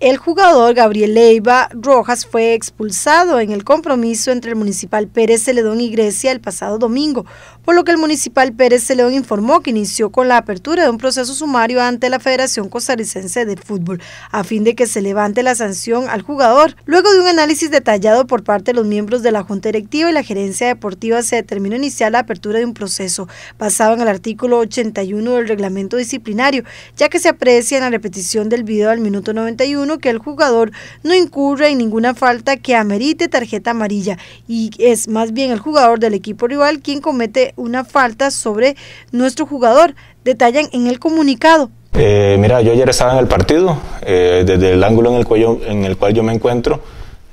El jugador Gabriel Leiva Rojas fue expulsado en el compromiso entre el Municipal Pérez Celedón y Grecia el pasado domingo por lo que el municipal Pérez Celedón informó que inició con la apertura de un proceso sumario ante la Federación Costarricense de Fútbol, a fin de que se levante la sanción al jugador. Luego de un análisis detallado por parte de los miembros de la Junta Directiva y la Gerencia Deportiva, se determinó iniciar la apertura de un proceso basado en el artículo 81 del reglamento disciplinario, ya que se aprecia en la repetición del video del minuto 91 que el jugador no incurre en ninguna falta que amerite tarjeta amarilla y es más bien el jugador del equipo rival quien comete una falta sobre nuestro jugador, detallan en el comunicado. Eh, mira, yo ayer estaba en el partido, eh, desde el ángulo en el, cuello, en el cual yo me encuentro,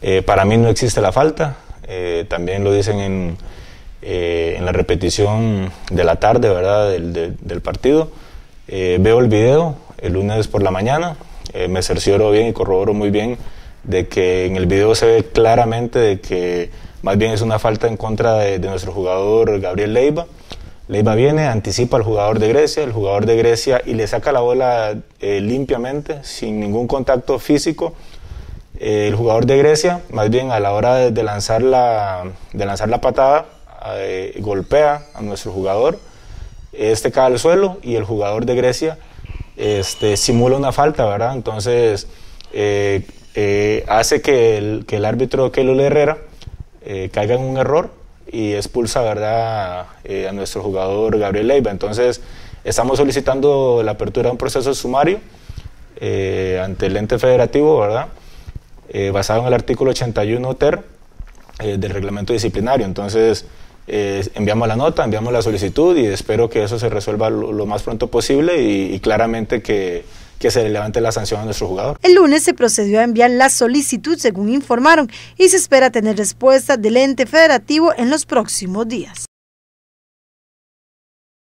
eh, para mí no existe la falta, también lo dicen en, la repetición de la tarde, ¿verdad?, del, del partido. veo el video el lunes por la mañana, me cercioro bien y corroboro muy bien de que en el video se ve claramente de que más bien es una falta en contra de, nuestro jugador Gabriel Leiva. Leiva viene, anticipa al jugador de Grecia, el jugador de Grecia y le saca la bola eh, limpiamente, sin ningún contacto físico. Eh, el jugador de Grecia, más bien a la hora de, lanzar, la, de lanzar la patada, eh, golpea a nuestro jugador, este cae al suelo y el jugador de Grecia este, simula una falta, ¿verdad? Entonces, eh, eh, hace que el, que el árbitro Keylor Herrera eh, caiga en un error y expulsa ¿verdad? a nuestro jugador Gabriel Leiva. Entonces, estamos solicitando la apertura de un proceso sumario ante el ente federativo, ¿verdad? basado en el artículo 81 ter del reglamento disciplinario. Entonces, enviamos la nota, enviamos la solicitud y espero que eso se resuelva lo, más pronto posible y claramente que, que se le levante la sanción a nuestro jugador. El lunes se procedió a enviar la solicitud, según informaron, y se espera tener respuesta del ente federativo en los próximos días.